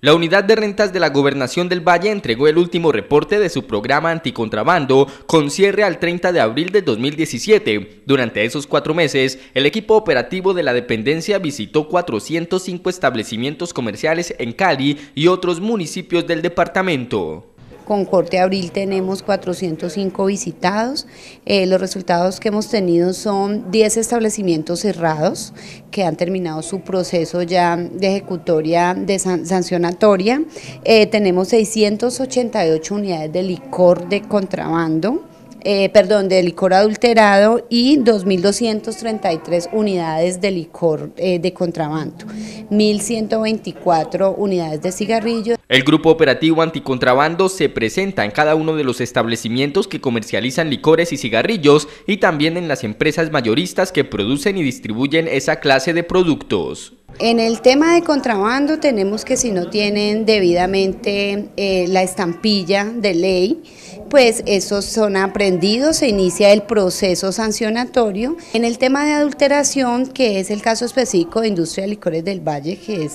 La unidad de rentas de la Gobernación del Valle entregó el último reporte de su programa anticontrabando con cierre al 30 de abril de 2017. Durante esos cuatro meses, el equipo operativo de la dependencia visitó 405 establecimientos comerciales en Cali y otros municipios del departamento con corte de abril tenemos 405 visitados. Eh, los resultados que hemos tenido son 10 establecimientos cerrados que han terminado su proceso ya de ejecutoria, de sancionatoria. Eh, tenemos 688 unidades de licor de contrabando eh, perdón, de licor adulterado y 2.233 unidades de licor eh, de contrabando, 1.124 unidades de cigarrillos. El grupo operativo anticontrabando se presenta en cada uno de los establecimientos que comercializan licores y cigarrillos y también en las empresas mayoristas que producen y distribuyen esa clase de productos. En el tema de contrabando tenemos que si no tienen debidamente eh, la estampilla de ley, pues esos son aprendidos, se inicia el proceso sancionatorio. En el tema de adulteración, que es el caso específico de industria de licores del Valle, que es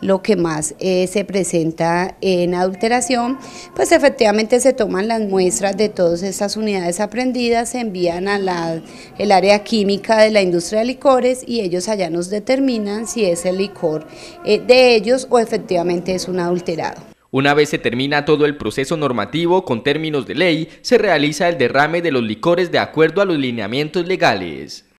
lo que más eh, se presenta en adulteración, pues efectivamente se toman las muestras de todas estas unidades aprendidas, se envían a el área química de la industria de licores y ellos allá nos determinan si es el licor eh, de ellos o efectivamente es un adulterado. Una vez se termina todo el proceso normativo con términos de ley, se realiza el derrame de los licores de acuerdo a los lineamientos legales.